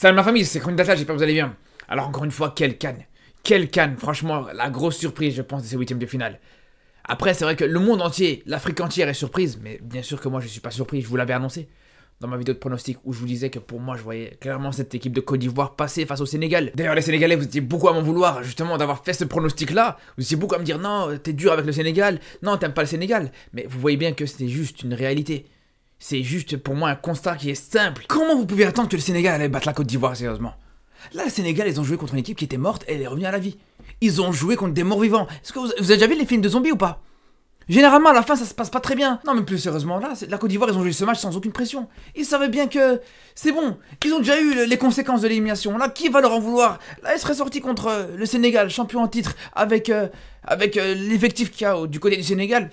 Salut ma famille, c'est Chronique Data, j'espère que vous allez bien. Alors encore une fois, quelle canne Quelle canne Franchement, la grosse surprise, je pense, de ces huitièmes de finale. Après, c'est vrai que le monde entier, l'Afrique entière est surprise, mais bien sûr que moi, je ne suis pas surpris, je vous l'avais annoncé dans ma vidéo de pronostic où je vous disais que pour moi, je voyais clairement cette équipe de Côte d'Ivoire passer face au Sénégal. D'ailleurs, les Sénégalais, vous étiez beaucoup à m'en vouloir justement d'avoir fait ce pronostic-là. Vous étiez beaucoup à me dire non, t'es dur avec le Sénégal, non, t'aimes pas le Sénégal. Mais vous voyez bien que c'était juste une réalité. C'est juste pour moi un constat qui est simple. Comment vous pouvez attendre que le Sénégal allait battre la Côte d'Ivoire sérieusement Là, le Sénégal, ils ont joué contre une équipe qui était morte et elle est revenue à la vie. Ils ont joué contre des morts vivants. Est-ce que vous, avez déjà vu les films de zombies ou pas Généralement, à la fin, ça se passe pas très bien. Non, mais plus sérieusement, là, la Côte d'Ivoire, ils ont joué ce match sans aucune pression. Ils savaient bien que c'est bon. Ils ont déjà eu les conséquences de l'élimination. Là, qui va leur en vouloir Là, ils seraient sortis contre euh, le Sénégal, champion en titre, avec, euh, avec euh, l'effectif qu'il y a du côté du Sénégal.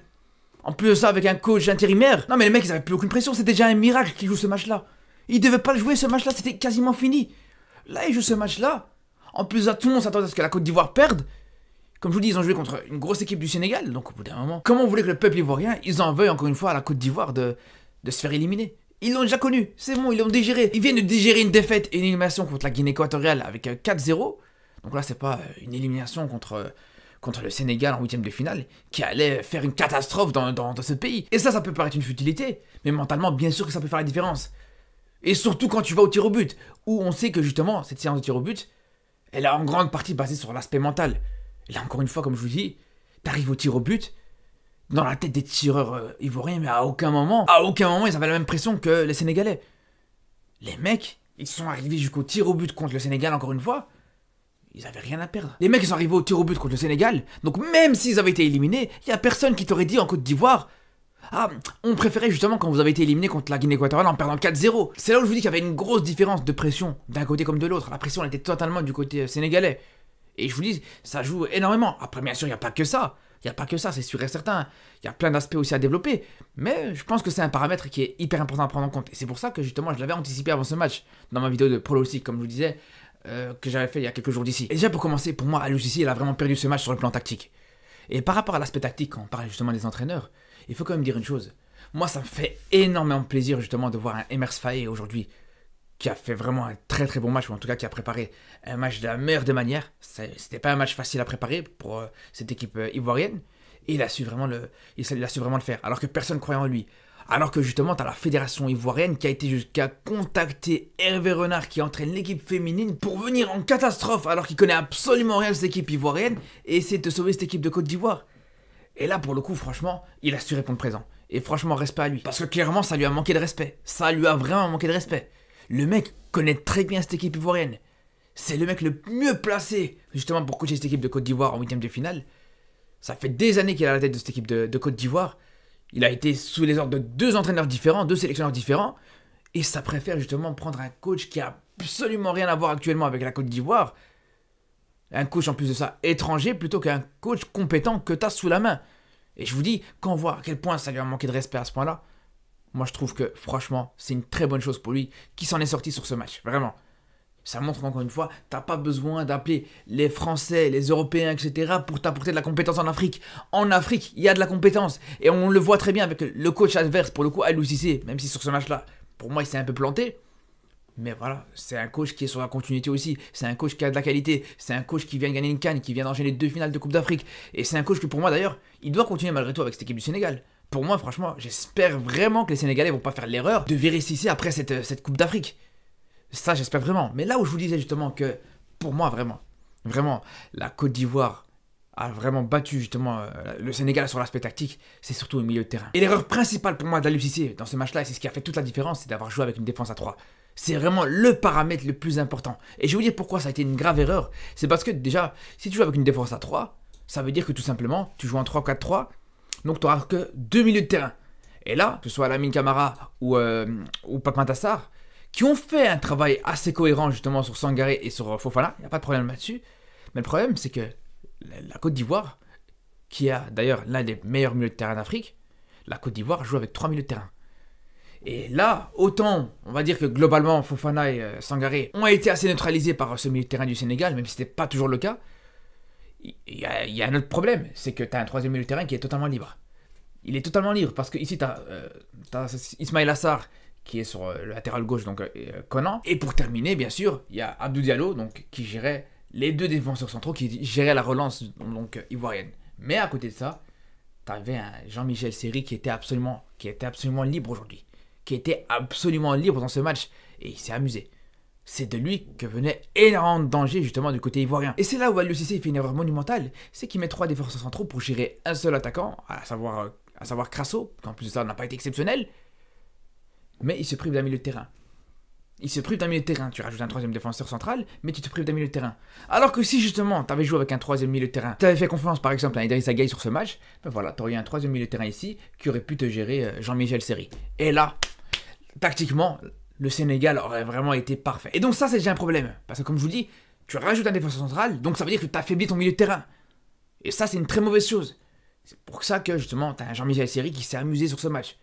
En plus de ça, avec un coach intérimaire. Non mais les mecs, ils avaient plus aucune pression. C'était déjà un miracle qu'ils jouent ce match-là. Ils devaient pas le jouer ce match-là, c'était quasiment fini. Là, ils jouent ce match-là. En plus de tout le monde s'attendait à ce que la Côte d'Ivoire perde. Comme je vous dis, ils ont joué contre une grosse équipe du Sénégal. Donc au bout d'un moment, comment vous voulez que le peuple ivoirien, ils en veuillent encore une fois à la Côte d'Ivoire de, de se faire éliminer ils l'ont déjà connu, c'est bon, ils l'ont digéré. Ils viennent de digérer une défaite et une élimination contre la Guinée équatoriale avec 4-0. Euh, Donc là, c'est pas euh, une élimination contre euh, contre le Sénégal en huitième de finale, qui allait faire une catastrophe dans, ce pays. Et ça, ça peut paraître une futilité, mais mentalement, bien sûr que ça peut faire la différence. Et surtout quand tu vas au tir au but, où on sait que justement, cette séance de tir au but, elle est en grande partie basée sur l'aspect mental. là, encore une fois, comme je vous dis, t'arrives au tir au but, dans la tête des tireurs euh, ivoiriens, mais à aucun moment, à aucun moment, ils avaient la même pression que les Sénégalais. Les mecs, ils sont arrivés jusqu'au tir au but contre le Sénégal, encore une fois, ils avaient rien à perdre. Les mecs, ils sont arrivés au tir au but contre le Sénégal. Donc même s'ils avaient été éliminés, il n'y a personne qui t'aurait dit en Côte d'Ivoire ah, on préférait justement quand vous avez été éliminé contre la Guinée équatoriale en perdant 4-0. C'est là où je vous dis qu'il y avait une grosse différence de pression d'un côté comme de l'autre. La pression elle était totalement du côté euh, sénégalais. Et je vous dis, ça joue énormément. Après, bien sûr, il n'y a pas que ça. Il n'y a pas que ça, c'est sûr et certain. Il y a plein d'aspects aussi à développer. Mais je pense que c'est un paramètre qui est hyper important à prendre en compte. Et c'est pour ça que justement, je l'avais anticipé avant ce match dans ma vidéo de prologue comme je vous disais. Euh, que j'avais fait il y a quelques jours d'ici. Et déjà pour commencer, pour moi, Alucici, il a vraiment perdu ce match sur le plan tactique. Et par rapport à l'aspect tactique, quand on parle justement des entraîneurs, il faut quand même dire une chose. Moi, ça me fait énormément plaisir justement de voir un Emers Faye aujourd'hui qui a fait vraiment un très très bon match, ou en tout cas qui a préparé un match de la meilleure manière. manières. C'était pas un match facile à préparer pour euh, cette équipe euh, ivoirienne. Et il a su vraiment le, il a su vraiment le faire, alors que personne croyait en lui. Alors que justement, tu la fédération ivoirienne qui a été jusqu'à contacter Hervé Renard qui entraîne l'équipe féminine pour venir en catastrophe alors qu'il connaît absolument rien de cette équipe ivoirienne et essayer de sauver cette équipe de Côte d'Ivoire. Et là, pour le coup, franchement, il a su répondre présent. Et franchement, respect à lui. Parce que clairement, ça lui a manqué de respect. Ça lui a vraiment manqué de respect. Le mec connaît très bien cette équipe ivoirienne. C'est le mec le mieux placé, justement, pour coacher cette équipe de Côte d'Ivoire en huitième de finale. Ça fait des années qu'il est à la tête de cette équipe de Côte d'Ivoire. Il a été sous les ordres de deux entraîneurs différents, deux sélectionneurs différents, et ça préfère justement prendre un coach qui a absolument rien à voir actuellement avec la Côte d'Ivoire, un coach en plus de ça étranger, plutôt qu'un coach compétent que tu as sous la main. Et je vous dis, quand on voit à quel point ça lui a manqué de respect à ce point-là, moi je trouve que franchement, c'est une très bonne chose pour lui qui s'en est sorti sur ce match, vraiment ça montre qu'encore une fois, t'as pas besoin d'appeler les Français, les Européens, etc. pour t'apporter de la compétence en Afrique. En Afrique, il y a de la compétence. Et on le voit très bien avec le coach adverse, pour le coup, Lucissé, même si sur ce match-là, pour moi, il s'est un peu planté. Mais voilà, c'est un coach qui est sur la continuité aussi. C'est un coach qui a de la qualité. C'est un coach qui vient de gagner une canne, qui vient d'enchaîner deux finales de Coupe d'Afrique. Et c'est un coach que pour moi d'ailleurs, il doit continuer malgré tout avec cette équipe du Sénégal. Pour moi, franchement, j'espère vraiment que les Sénégalais vont pas faire l'erreur de virer ici après cette, cette Coupe d'Afrique. Ça, j'espère vraiment. Mais là où je vous disais justement que, pour moi, vraiment, vraiment, la Côte d'Ivoire a vraiment battu justement euh, le Sénégal sur l'aspect tactique, c'est surtout au milieu de terrain. Et l'erreur principale pour moi d'Alucissé dans ce match-là, c'est ce qui a fait toute la différence, c'est d'avoir joué avec une défense à 3. C'est vraiment le paramètre le plus important. Et je vais vous dire pourquoi ça a été une grave erreur. C'est parce que déjà, si tu joues avec une défense à 3, ça veut dire que tout simplement, tu joues en 3-4-3, donc tu n'auras que deux milieux de terrain. Et là, que ce soit Lamine Camara ou, euh, ou Papin Tassar, qui ont fait un travail assez cohérent justement sur Sangaré et sur euh, Fofana, il n'y a pas de problème là-dessus. Mais le problème, c'est que la Côte d'Ivoire, qui a d'ailleurs l'un des meilleurs milieux de terrain d'Afrique, la Côte d'Ivoire joue avec trois milieux de terrain. Et là, autant, on va dire que globalement, Fofana et euh, Sangaré ont été assez neutralisés par euh, ce milieu de terrain du Sénégal, même si ce n'était pas toujours le cas. Il y, a, un autre problème, c'est que tu as un troisième milieu de terrain qui est totalement libre. Il est totalement libre parce que ici, tu as, as, Ismail Assar qui est sur euh, le latéral gauche, donc euh, euh, Conan. Et pour terminer, bien sûr, il y a Abdou Diallo, donc, qui gérait les deux défenseurs centraux, qui géraient la relance donc, ivoirienne. Mais à côté de ça, tu avais un Jean-Michel Seri qui était absolument, qui était absolument libre aujourd'hui, qui était absolument libre dans ce match, et il s'est amusé. C'est de lui que venait énormément de danger justement du côté ivoirien. Et c'est là où Aliou fait une erreur monumentale, c'est qu'il met trois défenseurs centraux pour gérer un seul attaquant, à savoir, à savoir Crasso, qui en plus de ça n'a pas été exceptionnel, mais il se prive d'un milieu de terrain. Il se prive d'un milieu de terrain. Tu rajoutes un troisième défenseur central, mais tu te prives d'un milieu de terrain. Alors que si justement tu avais joué avec un troisième milieu de terrain, tu avais fait confiance par exemple à Idriss Agaï sur ce match, ben voilà, tu eu un troisième milieu de terrain ici qui aurait pu te gérer euh, Jean-Michel Seri. Et là, tactiquement, le Sénégal aurait vraiment été parfait. Et donc ça, c'est déjà un problème. Parce que comme je vous dis, tu rajoutes un défenseur central, donc ça veut dire que tu affaiblis ton milieu de terrain. Et ça, c'est une très mauvaise chose. C'est pour ça que justement, as un Jean-Michel Seri qui s'est amusé sur ce match.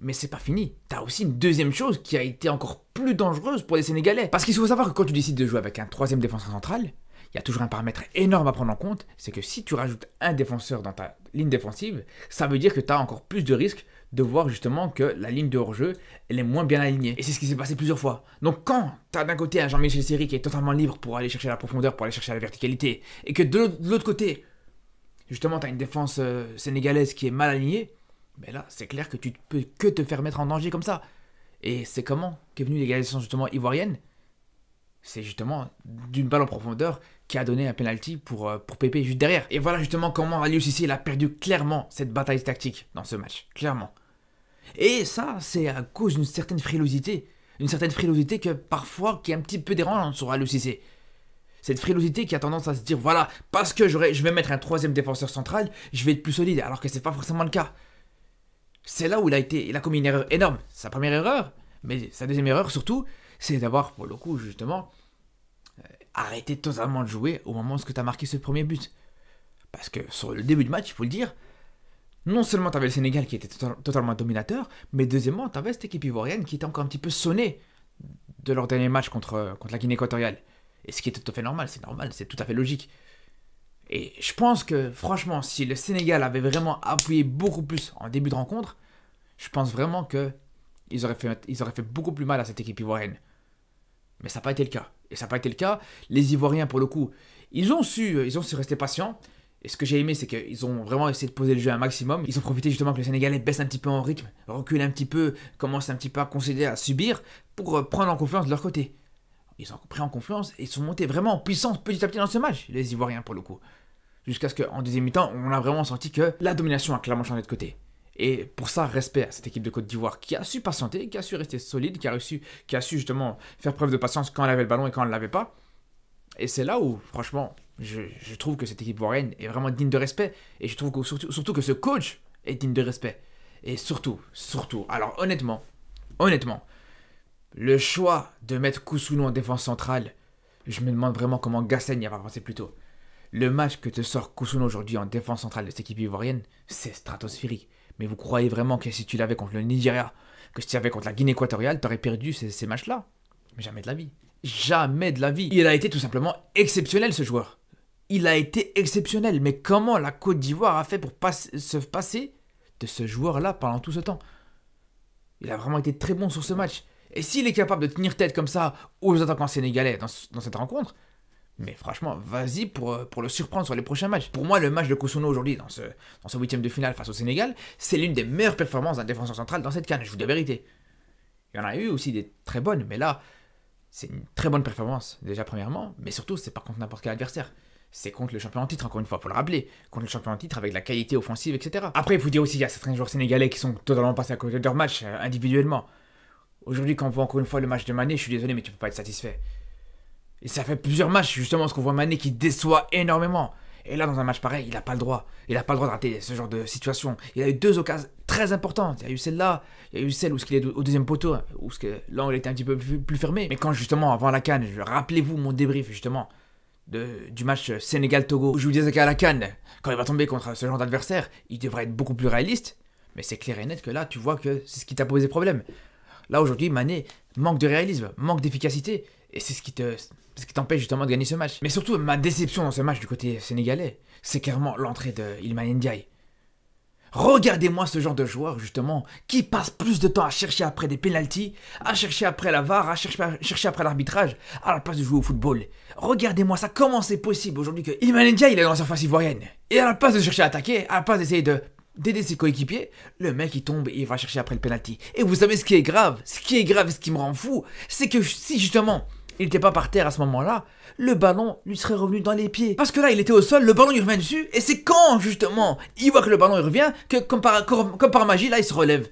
Mais c'est pas fini. T'as aussi une deuxième chose qui a été encore plus dangereuse pour les Sénégalais. Parce qu'il faut savoir que quand tu décides de jouer avec un troisième défenseur central, il y a toujours un paramètre énorme à prendre en compte, c'est que si tu rajoutes un défenseur dans ta ligne défensive, ça veut dire que tu as encore plus de risques de voir justement que la ligne de hors-jeu, elle est moins bien alignée. Et c'est ce qui s'est passé plusieurs fois. Donc quand t'as d'un côté un Jean-Michel Seri qui est totalement libre pour aller chercher la profondeur, pour aller chercher la verticalité, et que de l'autre côté, justement, t'as une défense euh, sénégalaise qui est mal alignée, mais là, c'est clair que tu ne peux que te faire mettre en danger comme ça. Et c'est comment qu'est venue l'égalisation justement ivoirienne C'est justement d'une balle en profondeur qui a donné un penalty pour, euh, pour Pépé juste derrière. Et voilà justement comment Aliou Sissi a perdu clairement cette bataille tactique dans ce match, clairement. Et ça, c'est à cause d'une certaine frilosité, une certaine frilosité que parfois qui est un petit peu dérangeante sur Aliou Cette frilosité qui a tendance à se dire voilà, parce que je vais mettre un troisième défenseur central, je vais être plus solide, alors que c'est pas forcément le cas. C'est là où il a, été, il a commis une erreur énorme. Sa première erreur, mais sa deuxième erreur surtout, c'est d'avoir, pour le coup, justement, euh, arrêté totalement de jouer au moment où tu as marqué ce premier but. Parce que sur le début du match, il faut le dire, non seulement tu avais le Sénégal qui était totalement dominateur, mais deuxièmement, tu avais cette équipe ivoirienne qui était encore un petit peu sonnée de leur dernier match contre, contre la Guinée équatoriale. Et ce qui est tout à fait normal, c'est normal, c'est tout à fait logique. Et je pense que, franchement, si le Sénégal avait vraiment appuyé beaucoup plus en début de rencontre, je pense vraiment que ils auraient fait, ils auraient fait beaucoup plus mal à cette équipe ivoirienne. Mais ça n'a pas été le cas. Et ça n'a pas été le cas. Les Ivoiriens, pour le coup, ils ont su, euh, ils ont su rester patients. Et ce que j'ai aimé, c'est qu'ils ont vraiment essayé de poser le jeu un maximum. Ils ont profité justement que le Sénégalais baisse un petit peu en rythme, recule un petit peu, commence un petit peu à considérer à subir, pour euh, prendre en confiance de leur côté. Ils ont pris en confiance et ils sont montés vraiment en puissance petit à petit dans ce match, les Ivoiriens pour le coup. Jusqu'à ce qu'en deuxième mi-temps, on a vraiment senti que la domination a clairement changé de côté. Et pour ça, respect à cette équipe de Côte d'Ivoire qui a su patienter, qui a su rester solide, qui a, réussi, qui a su justement faire preuve de patience quand elle avait le ballon et quand elle ne l'avait pas. Et c'est là où, franchement, je, trouve que cette équipe ivoirienne est vraiment digne de respect. Et je trouve que, surtout, que ce coach est digne de respect. Et surtout, surtout, alors honnêtement, honnêtement, le choix de mettre Koussounou en défense centrale, je me demande vraiment comment Gassène y a pas pensé plus tôt. Le match que te sort Kusuno aujourd'hui en défense centrale de cette équipe ivoirienne, c'est stratosphérique. Mais vous croyez vraiment que si tu l'avais contre le Nigeria, que si tu l'avais contre la Guinée équatoriale, t'aurais perdu ces, matchs-là Mais jamais de la vie. Jamais de la vie. Il a été tout simplement exceptionnel ce joueur. Il a été exceptionnel. Mais comment la Côte d'Ivoire a fait pour se passer de ce joueur-là pendant tout ce temps Il a vraiment été très bon sur ce match. Et s'il est capable de tenir tête comme ça aux attaquants sénégalais dans cette rencontre, mais franchement, vas-y euh, pour, le surprendre sur les prochains matchs. Pour moi, le match de Kosuno aujourd'hui dans ce, dans ce huitième de finale face au Sénégal, c'est l'une des meilleures performances d'un défenseur central dans cette canne, je vous dis la vérité. Il y en a eu aussi des très bonnes, mais là, c'est une très bonne performance, déjà premièrement, mais surtout, c'est pas contre n'importe quel adversaire. C'est contre le champion en titre, encore une fois, faut le rappeler. Contre le champion en titre avec la qualité offensive, etc. Après, il faut dire aussi qu'il y a certains joueurs sénégalais qui sont totalement passés à côté de leur match, euh, individuellement. Aujourd'hui, quand on voit encore une fois le match de Mané, je suis désolé, mais tu peux pas être satisfait. Et ça fait plusieurs matchs justement ce qu'on voit Mané qui déçoit énormément. Et là, dans un match pareil, il n'a pas le droit. Il n'a pas le droit de rater ce genre de situation. Il a eu deux occasions très importantes. Il y a eu celle-là, il y a eu celle où ce qu'il est au deuxième poteau, où ce que, l'angle était un petit peu plus, fermé. Mais quand justement, avant la canne, rappelez-vous mon débrief justement du match Sénégal-Togo, où je vous disais qu'à la canne, quand il va tomber contre ce genre d'adversaire, il devrait être beaucoup plus réaliste. Mais c'est clair et net que là, tu vois que c'est ce qui t'a posé problème. Là, aujourd'hui, Mané manque de réalisme, manque d'efficacité. Et c'est ce qui te ce qui t'empêche justement de gagner ce match. Mais surtout, ma déception dans ce match du côté sénégalais, c'est clairement l'entrée de Ilman Ndiaye. Regardez-moi ce genre de joueur, justement, qui passe plus de temps à chercher après des pénalties, à chercher après la VAR, à chercher, après l'arbitrage, à la place de jouer au football. Regardez-moi ça, comment c'est possible aujourd'hui que Ilman Ndiaye, il est dans la surface ivoirienne. Et à la place de chercher à attaquer, à la place d'essayer de d'aider ses coéquipiers, le mec il tombe et il va chercher après le penalty. Et vous savez ce qui est grave Ce qui est grave et ce qui me rend fou, c'est que si justement il n'était pas par terre à ce moment-là, le ballon lui serait revenu dans les pieds. Parce que là, il était au sol, le ballon lui revient dessus, et c'est quand, justement, il voit que le ballon il revient, que comme par, comme, par magie, là, il se relève.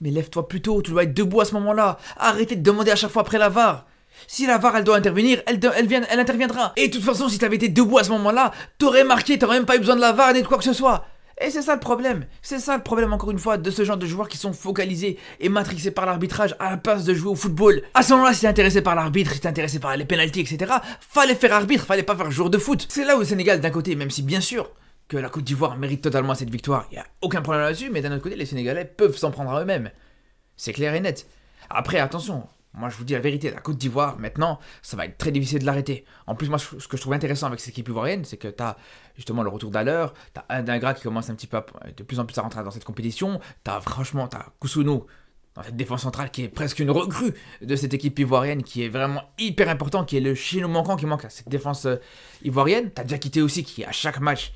Mais lève-toi plutôt tu dois être debout à ce moment-là. Arrêtez de demander à chaque fois après la VAR. Si la VAR elle doit intervenir, elle, vient, elle interviendra. Et de toute façon, si t'avais été debout à ce moment-là, t'aurais marqué, t'aurais même pas eu besoin de la VAR ni de quoi que ce soit. Et c'est ça le problème, c'est ça le problème encore une fois de ce genre de joueurs qui sont focalisés et matrixés par l'arbitrage à la place de jouer au football. À ce moment-là, si t'es intéressé par l'arbitre, si t'es intéressé par les pénalties, etc., fallait faire arbitre, fallait pas faire joueur de foot. C'est là où le Sénégal d'un côté, même si bien sûr que la Côte d'Ivoire mérite totalement cette victoire, il a aucun problème là-dessus, mais d'un autre côté, les Sénégalais peuvent s'en prendre à eux-mêmes. C'est clair et net. Après, attention, moi, je vous dis la vérité, la Côte d'Ivoire, maintenant, ça va être très difficile de l'arrêter. En plus, moi, ce que je trouve intéressant avec cette équipe ivoirienne, c'est que tu as justement le retour d'Aleur, tu as Indingra qui commence un petit peu de plus en plus à rentrer dans cette compétition, tu as franchement, tu as Kusuno dans cette défense centrale qui est presque une recrue de cette équipe ivoirienne qui est vraiment hyper important, qui est le chino manquant qui manque à cette défense euh, ivoirienne. Tu as Diakité aussi qui, à chaque match,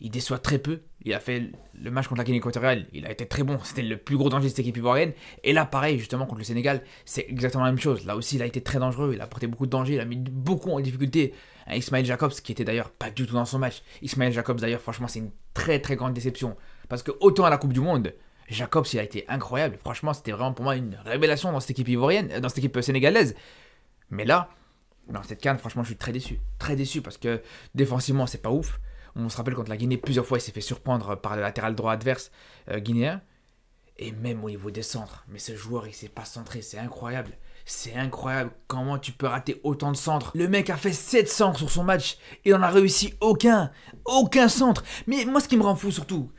il déçoit très peu. Il a fait le match contre la Guinée équatoriale, il a été très bon. C'était le plus gros danger de cette équipe ivoirienne. Et là, pareil, justement, contre le Sénégal, c'est exactement la même chose. Là aussi, il a été très dangereux. Il a porté beaucoup de danger. Il a mis beaucoup en difficulté à hein, Ismaël Jacobs, qui était d'ailleurs pas du tout dans son match. Ismaël Jacobs, d'ailleurs, franchement, c'est une très très grande déception. Parce que autant à la Coupe du Monde, Jacobs, il a été incroyable. Franchement, c'était vraiment pour moi une révélation dans cette équipe ivoirienne, dans cette équipe sénégalaise. Mais là, dans cette canne, franchement, je suis très déçu. Très déçu parce que défensivement, c'est pas ouf. On se rappelle contre la Guinée, plusieurs fois, il s'est fait surprendre par le latéral droit adverse euh, guinéen. Et même au niveau des centres. Mais ce joueur, il s'est pas centré, c'est incroyable. C'est incroyable comment tu peux rater autant de centres. Le mec a fait 7 centres sur son match. et n'en a réussi aucun. Aucun centre. Mais moi, ce qui me rend fou surtout,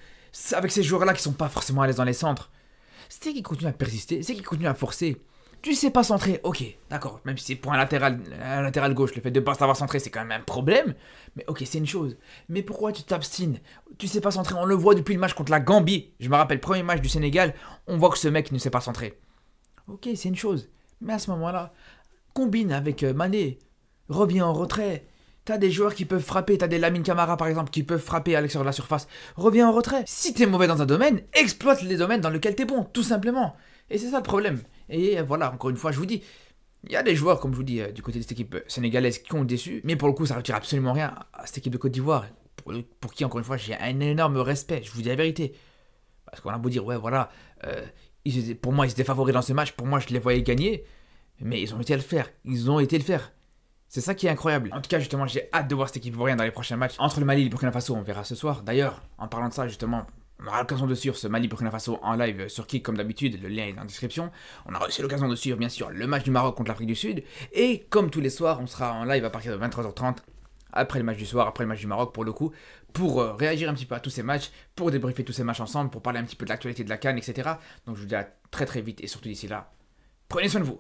avec ces joueurs-là qui sont pas forcément à l'aise dans les centres, c'est qu'ils continuent à persister, c'est qu'ils continuent à forcer. Tu sais pas centrer, ok, d'accord. Même si c'est pour un latéral, un gauche, le fait de pas savoir centrer, c'est quand même un problème. Mais ok, c'est une chose. Mais pourquoi tu t'abstines Tu sais pas centrer, on le voit depuis le match contre la Gambie. Je me rappelle, premier match du Sénégal, on voit que ce mec ne sait pas centrer. Ok, c'est une chose. Mais à ce moment-là, combine avec euh, Mané, reviens en retrait. T'as des joueurs qui peuvent frapper, t'as des Lamine Camara par exemple qui peuvent frapper à l'extérieur de la surface. Reviens en retrait. Si t'es mauvais dans un domaine, exploite les domaines dans lesquels t'es bon, tout simplement. Et c'est ça le problème. Et voilà, encore une fois, je vous dis, il y a des joueurs, comme je vous dis, euh, du côté de cette équipe euh, sénégalaise qui ont déçu, mais pour le coup, ça ne retire absolument rien à cette équipe de Côte d'Ivoire, pour, qui, encore une fois, j'ai un énorme respect, je vous dis la vérité. Parce qu'on a beau dire, ouais, voilà, euh, pour moi, ils étaient favoris dans ce match, pour moi, je les voyais gagner, mais ils ont été à le faire, ils ont été le faire. C'est ça qui est incroyable. En tout cas, justement, j'ai hâte de voir cette équipe ivoirienne dans les prochains matchs entre le Mali et le Burkina Faso. On verra ce soir. D'ailleurs, en parlant de ça, justement, on aura l'occasion de suivre ce Mali Burkina Faso en live sur Kik comme d'habitude, le lien est dans la description. On aura aussi l'occasion de suivre bien sûr le match du Maroc contre l'Afrique du Sud. Et comme tous les soirs, on sera en live à partir de 23h30 après le match du soir, après le match du Maroc pour le coup, pour euh, réagir un petit peu à tous ces matchs, pour débriefer tous ces matchs ensemble, pour parler un petit peu de l'actualité de la Cannes, etc. Donc je vous dis à très très vite et surtout d'ici là, prenez soin de vous